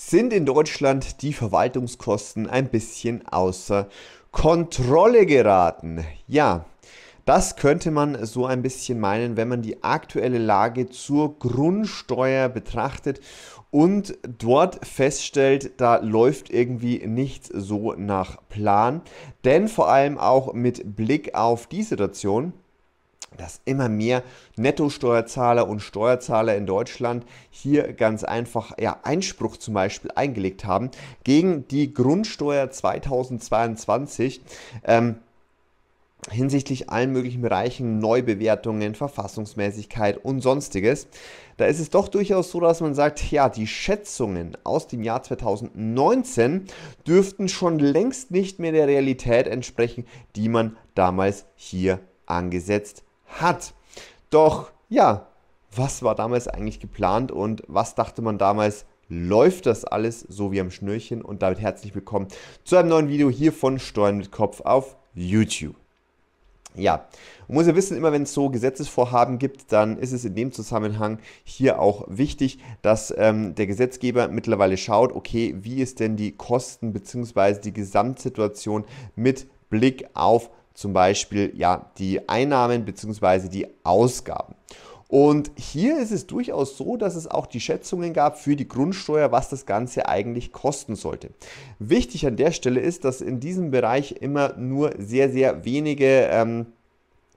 sind in Deutschland die Verwaltungskosten ein bisschen außer Kontrolle geraten. Ja, das könnte man so ein bisschen meinen, wenn man die aktuelle Lage zur Grundsteuer betrachtet und dort feststellt, da läuft irgendwie nichts so nach Plan. Denn vor allem auch mit Blick auf die Situation, dass immer mehr Nettosteuerzahler und Steuerzahler in Deutschland hier ganz einfach ja, Einspruch zum Beispiel eingelegt haben gegen die Grundsteuer 2022. Ähm, hinsichtlich allen möglichen Bereichen, Neubewertungen, Verfassungsmäßigkeit und sonstiges. Da ist es doch durchaus so, dass man sagt, ja, die Schätzungen aus dem Jahr 2019 dürften schon längst nicht mehr der Realität entsprechen, die man damals hier angesetzt hat. Doch ja, was war damals eigentlich geplant und was dachte man damals? Läuft das alles so wie am Schnürchen und damit herzlich willkommen zu einem neuen Video hier von Steuern mit Kopf auf YouTube. Ja, man muss ja wissen, immer wenn es so Gesetzesvorhaben gibt, dann ist es in dem Zusammenhang hier auch wichtig, dass ähm, der Gesetzgeber mittlerweile schaut, okay, wie ist denn die Kosten bzw. die Gesamtsituation mit Blick auf zum Beispiel ja, die Einnahmen bzw. die Ausgaben. Und hier ist es durchaus so, dass es auch die Schätzungen gab für die Grundsteuer, was das Ganze eigentlich kosten sollte. Wichtig an der Stelle ist, dass in diesem Bereich immer nur sehr, sehr wenige ähm,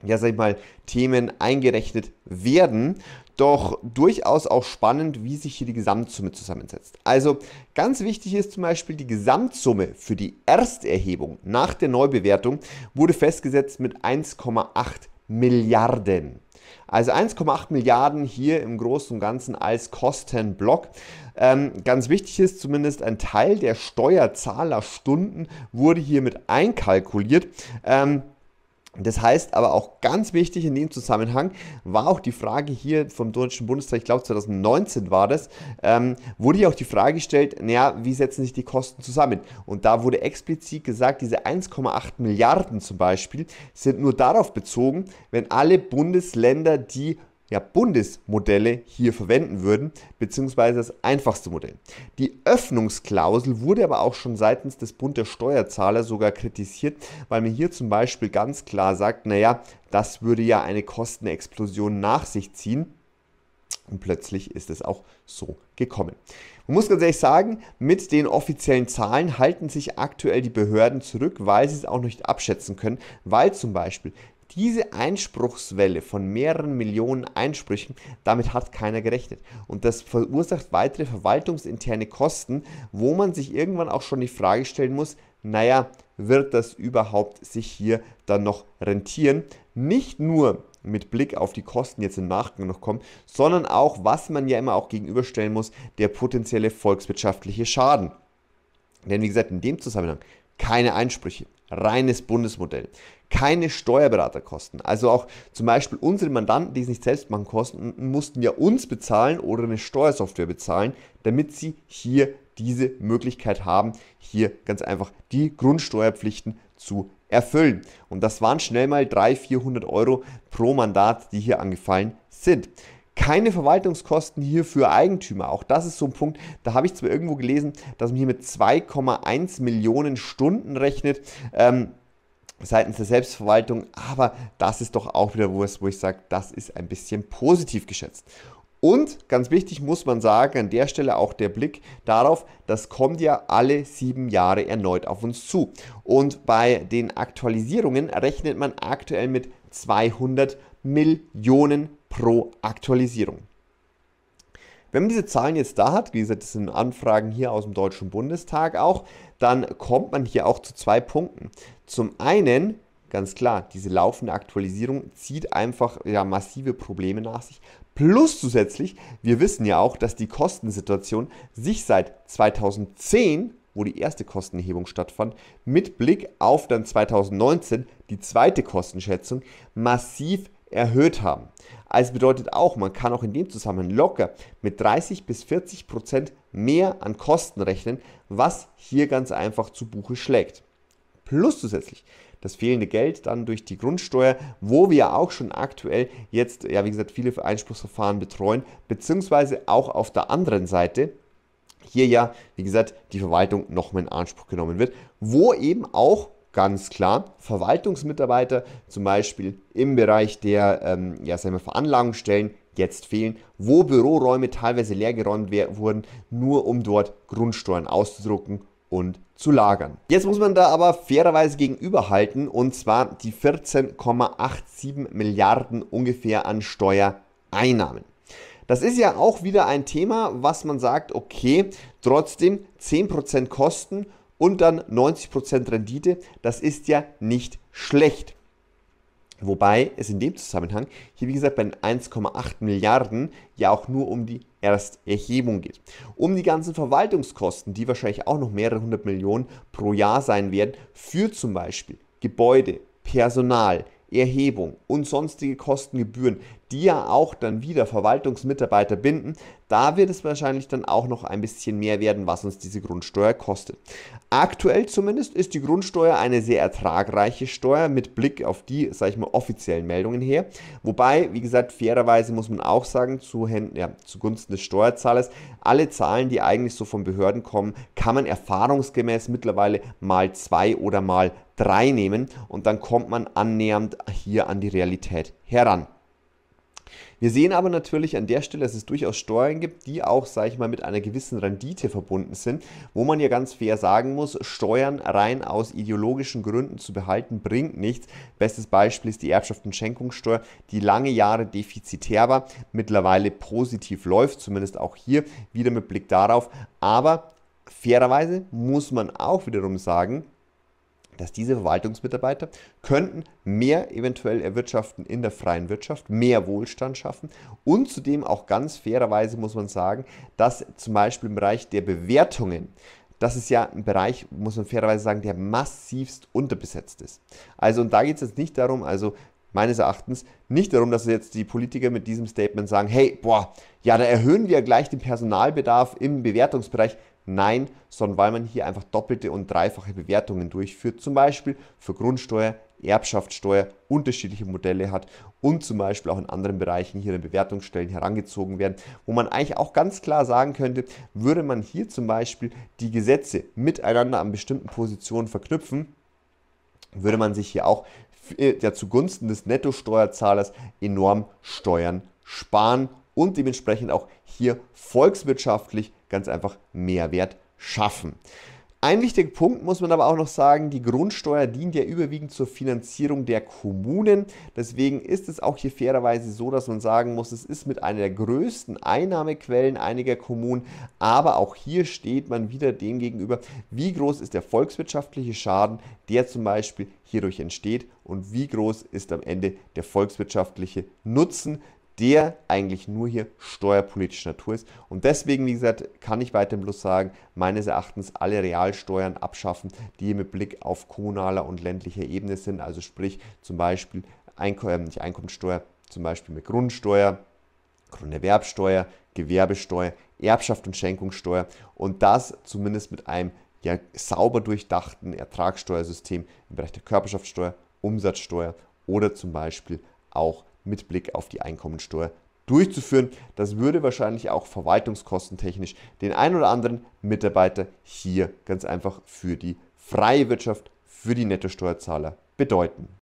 ja, sag ich mal, Themen eingerechnet werden. Doch durchaus auch spannend, wie sich hier die Gesamtsumme zusammensetzt. Also ganz wichtig ist zum Beispiel die Gesamtsumme für die Ersterhebung nach der Neubewertung wurde festgesetzt mit 1,8 Milliarden. Also 1,8 Milliarden hier im Großen und Ganzen als Kostenblock. Ähm, ganz wichtig ist zumindest ein Teil der Steuerzahlerstunden wurde hier mit einkalkuliert. Ähm, das heißt aber auch ganz wichtig in dem Zusammenhang war auch die Frage hier vom Deutschen Bundestag, ich glaube 2019 war das, ähm, wurde hier auch die Frage gestellt, naja, wie setzen sich die Kosten zusammen? Und da wurde explizit gesagt, diese 1,8 Milliarden zum Beispiel sind nur darauf bezogen, wenn alle Bundesländer die ja, Bundesmodelle hier verwenden würden, beziehungsweise das einfachste Modell. Die Öffnungsklausel wurde aber auch schon seitens des Bund der Steuerzahler sogar kritisiert, weil man hier zum Beispiel ganz klar sagt, naja, das würde ja eine Kostenexplosion nach sich ziehen. Und plötzlich ist es auch so gekommen. Man muss ganz ehrlich sagen, mit den offiziellen Zahlen halten sich aktuell die Behörden zurück, weil sie es auch nicht abschätzen können, weil zum Beispiel diese Einspruchswelle von mehreren Millionen Einsprüchen, damit hat keiner gerechnet. Und das verursacht weitere verwaltungsinterne Kosten, wo man sich irgendwann auch schon die Frage stellen muss, naja, wird das überhaupt sich hier dann noch rentieren? Nicht nur mit Blick auf die Kosten jetzt im Nachgang noch kommen, sondern auch, was man ja immer auch gegenüberstellen muss, der potenzielle volkswirtschaftliche Schaden. Denn wie gesagt, in dem Zusammenhang keine Einsprüche, reines Bundesmodell. Keine Steuerberaterkosten. Also auch zum Beispiel unsere Mandanten, die es nicht selbst machen konnten, mussten ja uns bezahlen oder eine Steuersoftware bezahlen, damit sie hier diese Möglichkeit haben, hier ganz einfach die Grundsteuerpflichten zu erfüllen. Und das waren schnell mal 300, 400 Euro pro Mandat, die hier angefallen sind keine Verwaltungskosten hier für Eigentümer. Auch das ist so ein Punkt, da habe ich zwar irgendwo gelesen, dass man hier mit 2,1 Millionen Stunden rechnet. Ähm, seitens der Selbstverwaltung, aber das ist doch auch wieder was, wo ich sage, das ist ein bisschen positiv geschätzt. Und ganz wichtig muss man sagen, an der Stelle auch der Blick darauf, das kommt ja alle sieben Jahre erneut auf uns zu. Und bei den Aktualisierungen rechnet man aktuell mit 200 Millionen pro Aktualisierung. Wenn man diese Zahlen jetzt da hat, wie gesagt, das sind Anfragen hier aus dem Deutschen Bundestag auch, dann kommt man hier auch zu zwei Punkten. Zum einen, ganz klar, diese laufende Aktualisierung zieht einfach ja, massive Probleme nach sich. Plus zusätzlich, wir wissen ja auch, dass die Kostensituation sich seit 2010 wo die erste Kostenhebung stattfand, mit Blick auf dann 2019 die zweite Kostenschätzung massiv erhöht haben. Also bedeutet auch, man kann auch in dem Zusammenhang locker mit 30 bis 40 Prozent mehr an Kosten rechnen, was hier ganz einfach zu Buche schlägt. Plus zusätzlich das fehlende Geld dann durch die Grundsteuer, wo wir auch schon aktuell jetzt, ja wie gesagt, viele Einspruchsverfahren betreuen, beziehungsweise auch auf der anderen Seite hier ja, wie gesagt, die Verwaltung nochmal in Anspruch genommen wird, wo eben auch ganz klar Verwaltungsmitarbeiter, zum Beispiel im Bereich der ähm, ja, sagen wir Veranlagungsstellen, jetzt fehlen, wo Büroräume teilweise leergeräumt wurden, nur um dort Grundsteuern auszudrucken und zu lagern. Jetzt muss man da aber fairerweise gegenüberhalten und zwar die 14,87 Milliarden ungefähr an Steuereinnahmen. Das ist ja auch wieder ein Thema, was man sagt, okay, trotzdem 10% Kosten und dann 90% Rendite, das ist ja nicht schlecht. Wobei es in dem Zusammenhang hier, wie gesagt, bei 1,8 Milliarden ja auch nur um die Ersterhebung geht. Um die ganzen Verwaltungskosten, die wahrscheinlich auch noch mehrere hundert Millionen pro Jahr sein werden, für zum Beispiel Gebäude, Personal, Erhebung und sonstige Kostengebühren, die ja auch dann wieder Verwaltungsmitarbeiter binden, da wird es wahrscheinlich dann auch noch ein bisschen mehr werden, was uns diese Grundsteuer kostet. Aktuell zumindest ist die Grundsteuer eine sehr ertragreiche Steuer mit Blick auf die, sag ich mal, offiziellen Meldungen her. Wobei, wie gesagt, fairerweise muss man auch sagen, zu Händen, ja, zugunsten des Steuerzahlers, alle Zahlen, die eigentlich so von Behörden kommen, kann man erfahrungsgemäß mittlerweile mal zwei oder mal drei nehmen und dann kommt man annähernd hier an die Realität heran. Wir sehen aber natürlich an der Stelle, dass es durchaus Steuern gibt, die auch, sage ich mal, mit einer gewissen Rendite verbunden sind, wo man ja ganz fair sagen muss, Steuern rein aus ideologischen Gründen zu behalten, bringt nichts. Bestes Beispiel ist die Erbschaft- Schenkungssteuer, die lange Jahre defizitär war, mittlerweile positiv läuft, zumindest auch hier wieder mit Blick darauf. Aber fairerweise muss man auch wiederum sagen, dass diese Verwaltungsmitarbeiter könnten mehr eventuell erwirtschaften in der freien Wirtschaft, mehr Wohlstand schaffen und zudem auch ganz fairerweise muss man sagen, dass zum Beispiel im Bereich der Bewertungen das ist ja ein Bereich, muss man fairerweise sagen, der massivst unterbesetzt ist. Also, und da geht es jetzt nicht darum, also meines Erachtens nicht darum, dass jetzt die Politiker mit diesem Statement sagen, hey, boah, ja, da erhöhen wir gleich den Personalbedarf im Bewertungsbereich. Nein, sondern weil man hier einfach doppelte und dreifache Bewertungen durchführt, zum Beispiel für Grundsteuer, Erbschaftssteuer, unterschiedliche Modelle hat und zum Beispiel auch in anderen Bereichen hier in Bewertungsstellen herangezogen werden, wo man eigentlich auch ganz klar sagen könnte, würde man hier zum Beispiel die Gesetze miteinander an bestimmten Positionen verknüpfen, würde man sich hier auch äh, ja zugunsten des Nettosteuerzahlers enorm Steuern sparen und dementsprechend auch hier volkswirtschaftlich ganz einfach Mehrwert schaffen. Ein wichtiger Punkt muss man aber auch noch sagen, die Grundsteuer dient ja überwiegend zur Finanzierung der Kommunen. Deswegen ist es auch hier fairerweise so, dass man sagen muss, es ist mit einer der größten Einnahmequellen einiger Kommunen. Aber auch hier steht man wieder dem gegenüber, wie groß ist der volkswirtschaftliche Schaden, der zum Beispiel hierdurch entsteht und wie groß ist am Ende der volkswirtschaftliche Nutzen, der eigentlich nur hier steuerpolitischer Natur ist. Und deswegen, wie gesagt, kann ich weiterhin bloß sagen, meines Erachtens alle Realsteuern abschaffen, die mit Blick auf kommunaler und ländlicher Ebene sind. Also sprich zum Beispiel Eink äh, nicht Einkommensteuer, zum Beispiel mit Grundsteuer, Grunderwerbsteuer, Gewerbesteuer, Erbschaft und Schenkungssteuer. Und das zumindest mit einem ja, sauber durchdachten Ertragssteuersystem im Bereich der Körperschaftssteuer, Umsatzsteuer oder zum Beispiel auch mit Blick auf die Einkommensteuer durchzuführen. Das würde wahrscheinlich auch verwaltungskostentechnisch den ein oder anderen Mitarbeiter hier ganz einfach für die freie Wirtschaft, für die Nettosteuerzahler bedeuten.